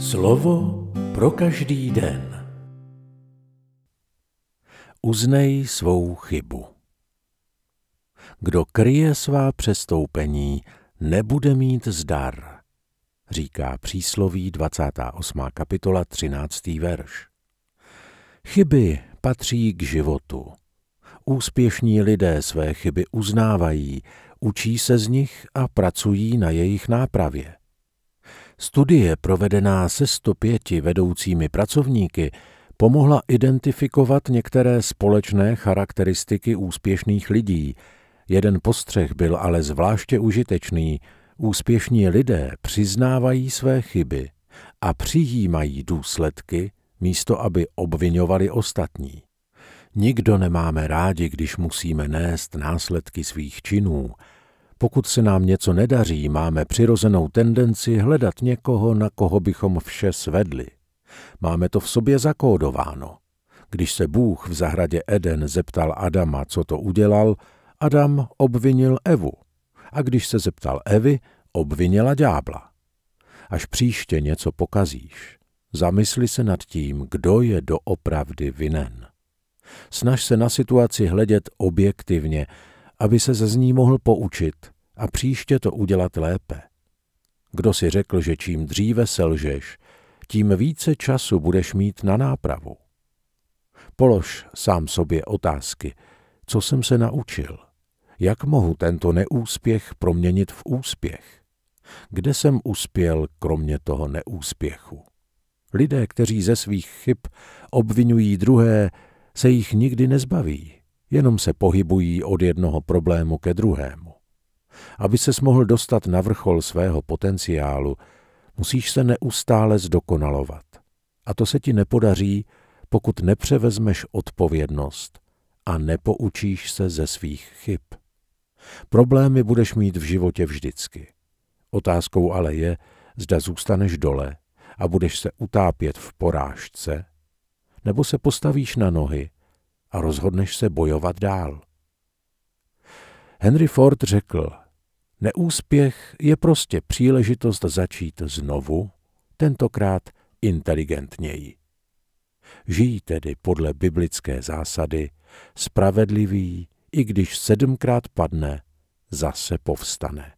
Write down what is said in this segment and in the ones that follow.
Slovo pro každý den. Uznej svou chybu. Kdo kryje svá přestoupení, nebude mít zdar, říká přísloví 28. kapitola 13. verš. Chyby patří k životu. Úspěšní lidé své chyby uznávají, učí se z nich a pracují na jejich nápravě. Studie provedená se 105 vedoucími pracovníky pomohla identifikovat některé společné charakteristiky úspěšných lidí. Jeden postřeh byl ale zvláště užitečný. Úspěšní lidé přiznávají své chyby a přijímají důsledky, místo aby obvinovali ostatní. Nikdo nemáme rádi, když musíme nést následky svých činů, pokud se nám něco nedaří, máme přirozenou tendenci hledat někoho, na koho bychom vše svedli. Máme to v sobě zakódováno. Když se Bůh v zahradě Eden zeptal Adama, co to udělal, Adam obvinil Evu. A když se zeptal Evy, obvinila ďábla. Až příště něco pokazíš, zamysli se nad tím, kdo je doopravdy vinen. Snaž se na situaci hledět objektivně, aby se ze ní mohl poučit a příště to udělat lépe. Kdo si řekl, že čím dříve selžeš, tím více času budeš mít na nápravu. Polož sám sobě otázky, co jsem se naučil, jak mohu tento neúspěch proměnit v úspěch, kde jsem uspěl kromě toho neúspěchu. Lidé, kteří ze svých chyb obvinují druhé, se jich nikdy nezbaví jenom se pohybují od jednoho problému ke druhému. Aby se mohl dostat na vrchol svého potenciálu, musíš se neustále zdokonalovat. A to se ti nepodaří, pokud nepřevezmeš odpovědnost a nepoučíš se ze svých chyb. Problémy budeš mít v životě vždycky. Otázkou ale je, zda zůstaneš dole a budeš se utápět v porážce, nebo se postavíš na nohy a rozhodneš se bojovat dál. Henry Ford řekl, neúspěch je prostě příležitost začít znovu, tentokrát inteligentněji. Žijí tedy podle biblické zásady spravedlivý, i když sedmkrát padne, zase povstane.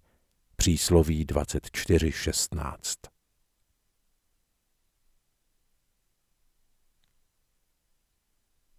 Přísloví 24.16